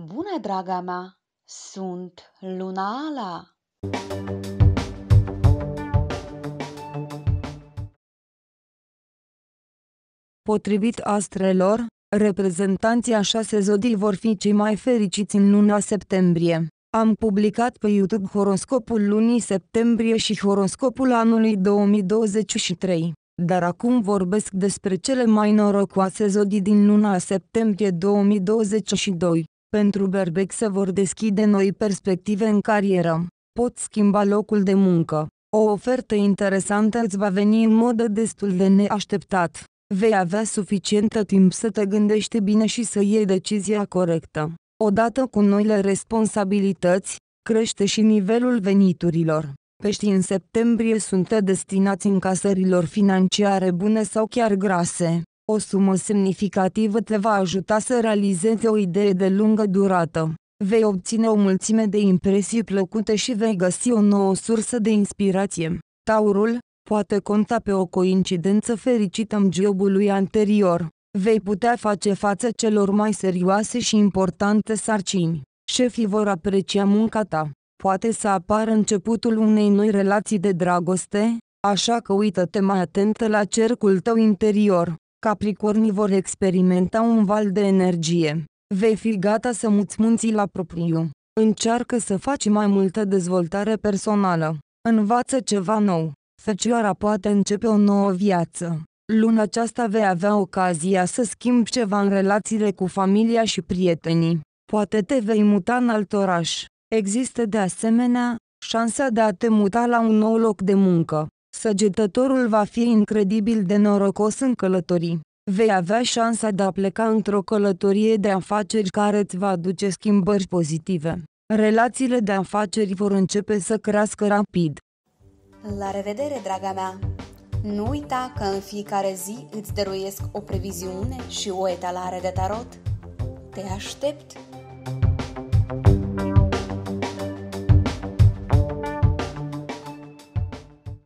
Bună, draga mea! Sunt Luna Ala! Potrivit astrelor, reprezentanții a șase zodii vor fi cei mai fericiți în luna septembrie. Am publicat pe YouTube horoscopul lunii septembrie și horoscopul anului 2023, dar acum vorbesc despre cele mai norocoase zodii din luna septembrie 2022. Pentru berbec se vor deschide noi perspective în carieră. Pot schimba locul de muncă. O ofertă interesantă îți va veni în mod destul de neașteptat. Vei avea suficientă timp să te gândești bine și să iei decizia corectă. Odată cu noile responsabilități, crește și nivelul veniturilor. Peștii în septembrie sunt destinați încasărilor financiare bune sau chiar grase. O sumă semnificativă te va ajuta să realizezi o idee de lungă durată. Vei obține o mulțime de impresii plăcute și vei găsi o nouă sursă de inspirație. Taurul poate conta pe o coincidență fericită în jobului anterior. Vei putea face față celor mai serioase și importante sarcini. Șefii vor aprecia munca ta. Poate să apară începutul unei noi relații de dragoste, așa că uită-te mai atent la cercul tău interior. Capricornii vor experimenta un val de energie. Vei fi gata să muți munții la propriu. Încearcă să faci mai multă dezvoltare personală. Învață ceva nou. Fecioara poate începe o nouă viață. Luna aceasta vei avea ocazia să schimbi ceva în relațiile cu familia și prietenii. Poate te vei muta în alt oraș. Există de asemenea șansa de a te muta la un nou loc de muncă. Săgetătorul va fi incredibil de norocos în călătorii. Vei avea șansa de a pleca într-o călătorie de afaceri care îți va aduce schimbări pozitive. Relațiile de afaceri vor începe să crească rapid. La revedere, draga mea! Nu uita că în fiecare zi îți dăruiesc o previziune și o etalare de tarot. Te aștept!